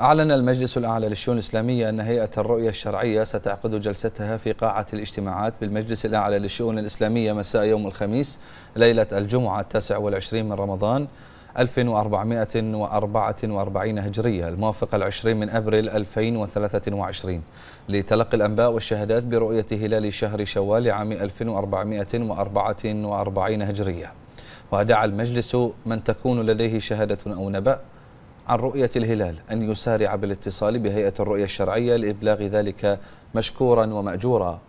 أعلن المجلس الأعلى للشؤون الإسلامية أن هيئة الرؤية الشرعية ستعقد جلستها في قاعة الاجتماعات بالمجلس الأعلى للشؤون الإسلامية مساء يوم الخميس ليلة الجمعة التاسع والعشرين من رمضان 1444 هجرية الموافقة العشرين من أبريل 2023 لتلقي الأنباء والشهادات برؤية هلال شهر شوال عام 1444 هجرية ودعا المجلس من تكون لديه شهادة أو نبأ عن رؤية الهلال أن يسارع بالاتصال بهيئة الرؤية الشرعية لإبلاغ ذلك مشكورا ومأجورا